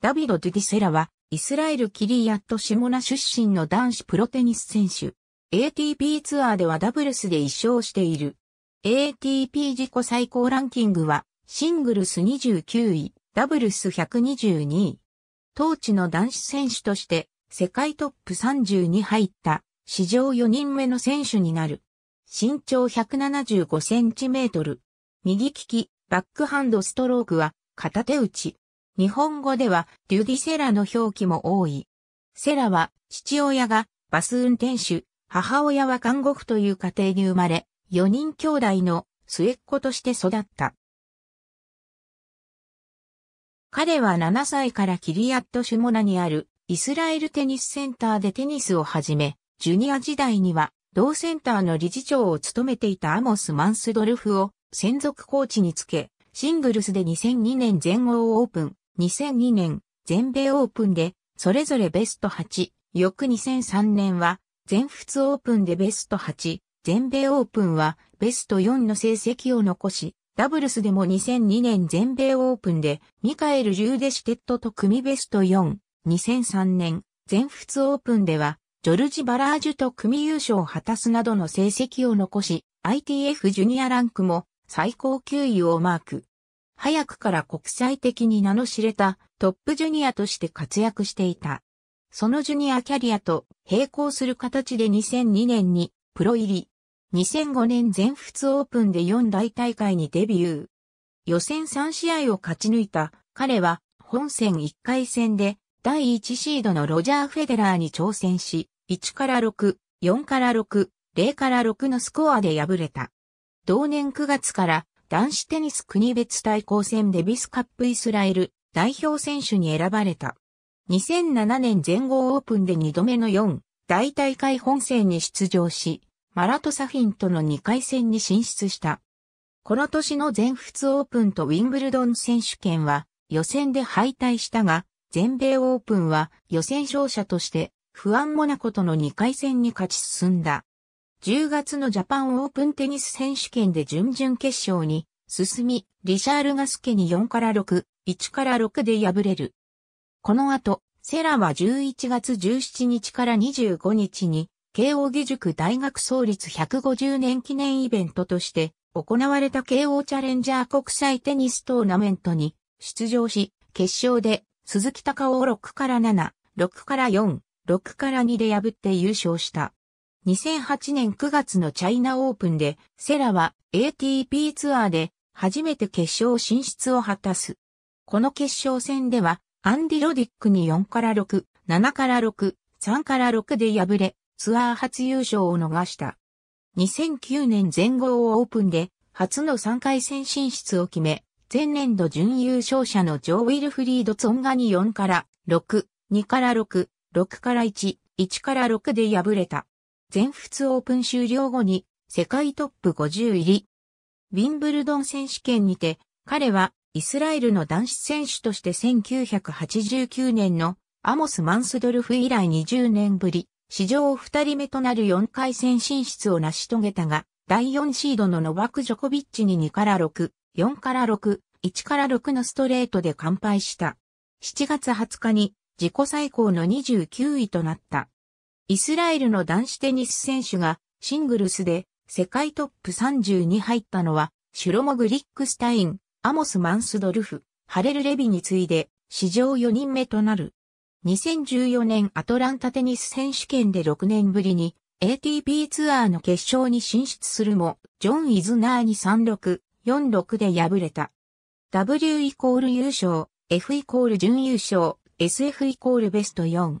ダビド・ドゥィセラは、イスラエル・キリヤット・シモナ出身の男子プロテニス選手。ATP ツアーではダブルスで一勝している。ATP 自己最高ランキングは、シングルス29位、ダブルス122位。当地の男子選手として、世界トップ30に入った、史上4人目の選手になる。身長175センチメートル。右利き、バックハンドストロークは、片手打ち。日本語ではデュディセラの表記も多い。セラは父親がバス運転手、母親は看護婦という家庭に生まれ、4人兄弟の末っ子として育った。彼は7歳からキリアットシュモナにあるイスラエルテニスセンターでテニスを始め、ジュニア時代には同センターの理事長を務めていたアモス・マンスドルフを専属コーチにつけ、シングルスで2002年全豪オープン、2002年全米オープンでそれぞれベスト8、翌2003年は全仏オープンでベスト8、全米オープンはベスト4の成績を残し、ダブルスでも2002年全米オープンでミカエル・ジューデシテッドと組ベスト4、2003年全仏オープンではジョルジ・バラージュと組優勝を果たすなどの成績を残し、ITF ジュニアランクも最高級位をマーク。早くから国際的に名の知れたトップジュニアとして活躍していた。そのジュニアキャリアと並行する形で2002年にプロ入り。2005年全仏オープンで4大大会にデビュー。予選3試合を勝ち抜いた彼は本戦1回戦で第1シードのロジャー・フェデラーに挑戦し、1から6、4から6、0から6のスコアで敗れた。同年9月から男子テニス国別対抗戦デビスカップイスラエル代表選手に選ばれた。2007年全豪オープンで2度目の4大大会本戦に出場し、マラトサフィンとの2回戦に進出した。この年の全仏オープンとウィンブルドン選手権は予選で敗退したが、全米オープンは予選勝者として、不安モナコとの2回戦に勝ち進んだ。10月のジャパンオープンテニス選手権で準々決勝に進み、リシャール・ガスケに4から6、1から6で敗れる。この後、セラは11月17日から25日に、慶応義塾大学創立150年記念イベントとして、行われた慶応チャレンジャー国際テニストーナメントに出場し、決勝で鈴木隆を6から7、6から4、6から2で破って優勝した。2008年9月のチャイナオープンで、セラは ATP ツアーで初めて決勝進出を果たす。この決勝戦では、アンディ・ロディックに4から6、7から6、3から6で敗れ、ツアー初優勝を逃した。2009年全豪オープンで、初の3回戦進出を決め、前年度準優勝者のジョー・ウィルフリード・ツォンガに4から6、2から6、6から1、1から6で敗れた。全仏オープン終了後に世界トップ50入り。ウィンブルドン選手権にて、彼はイスラエルの男子選手として1989年のアモス・マンスドルフ以来20年ぶり、史上2人目となる4回戦進出を成し遂げたが、第4シードのノバク・ジョコビッチに2から6、4から6、1から6のストレートで完敗した。7月20日に自己最高の29位となった。イスラエルの男子テニス選手がシングルスで世界トップ30に入ったのは、シュロモグ・リックスタイン、アモス・マンスドルフ、ハレル・レビに次いで史上4人目となる。2014年アトランタテニス選手権で6年ぶりに ATP ツアーの決勝に進出するも、ジョン・イズナーに36、46で敗れた。W イコール優勝、F イコール準優勝、SF イコールベスト4。